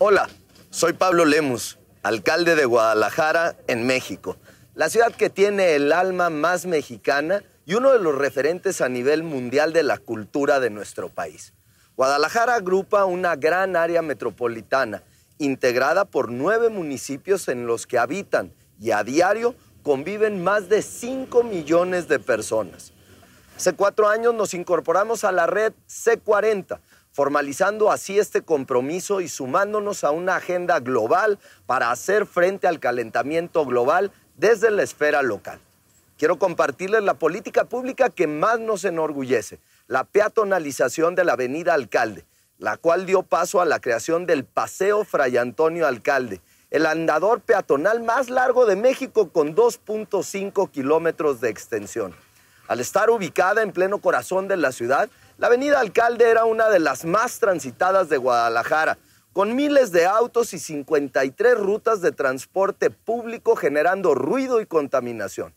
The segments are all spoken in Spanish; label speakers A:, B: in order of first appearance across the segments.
A: Hola, soy Pablo Lemus, alcalde de Guadalajara, en México, la ciudad que tiene el alma más mexicana y uno de los referentes a nivel mundial de la cultura de nuestro país. Guadalajara agrupa una gran área metropolitana, integrada por nueve municipios en los que habitan y a diario conviven más de 5 millones de personas. Hace cuatro años nos incorporamos a la red C40, formalizando así este compromiso y sumándonos a una agenda global para hacer frente al calentamiento global desde la esfera local. Quiero compartirles la política pública que más nos enorgullece, la peatonalización de la avenida Alcalde, la cual dio paso a la creación del Paseo Fray Antonio Alcalde, el andador peatonal más largo de México con 2.5 kilómetros de extensión. Al estar ubicada en pleno corazón de la ciudad, la avenida Alcalde era una de las más transitadas de Guadalajara, con miles de autos y 53 rutas de transporte público generando ruido y contaminación.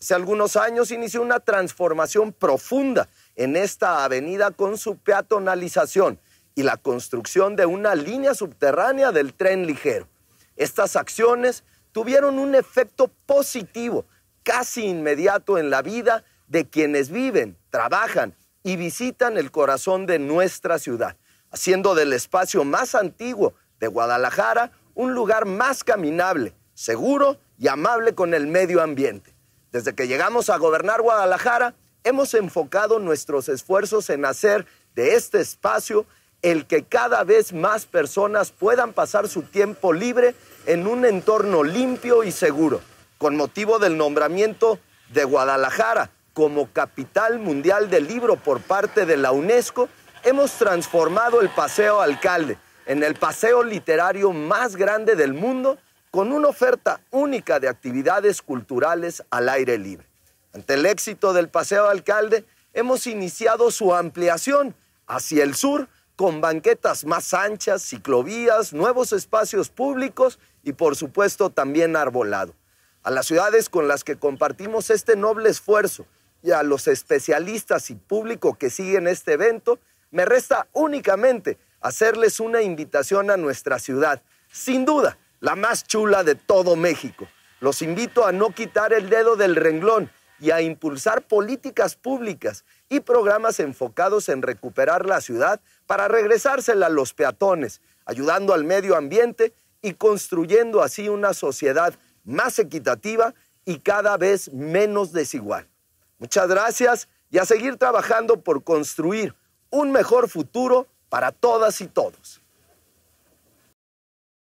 A: Hace algunos años inició una transformación profunda en esta avenida con su peatonalización y la construcción de una línea subterránea del tren ligero. Estas acciones tuvieron un efecto positivo, casi inmediato en la vida de quienes viven, trabajan y visitan el corazón de nuestra ciudad, haciendo del espacio más antiguo de Guadalajara un lugar más caminable, seguro y amable con el medio ambiente. Desde que llegamos a gobernar Guadalajara, hemos enfocado nuestros esfuerzos en hacer de este espacio el que cada vez más personas puedan pasar su tiempo libre en un entorno limpio y seguro. Con motivo del nombramiento de Guadalajara como capital mundial del libro por parte de la UNESCO, hemos transformado el Paseo Alcalde en el paseo literario más grande del mundo con una oferta única de actividades culturales al aire libre. Ante el éxito del Paseo Alcalde, hemos iniciado su ampliación hacia el sur con banquetas más anchas, ciclovías, nuevos espacios públicos y por supuesto también arbolado. A las ciudades con las que compartimos este noble esfuerzo y a los especialistas y público que siguen este evento, me resta únicamente hacerles una invitación a nuestra ciudad, sin duda la más chula de todo México. Los invito a no quitar el dedo del renglón y a impulsar políticas públicas y programas enfocados en recuperar la ciudad para regresársela a los peatones, ayudando al medio ambiente y construyendo así una sociedad más equitativa y cada vez menos desigual. Muchas gracias y a seguir trabajando por construir un mejor futuro para todas y todos.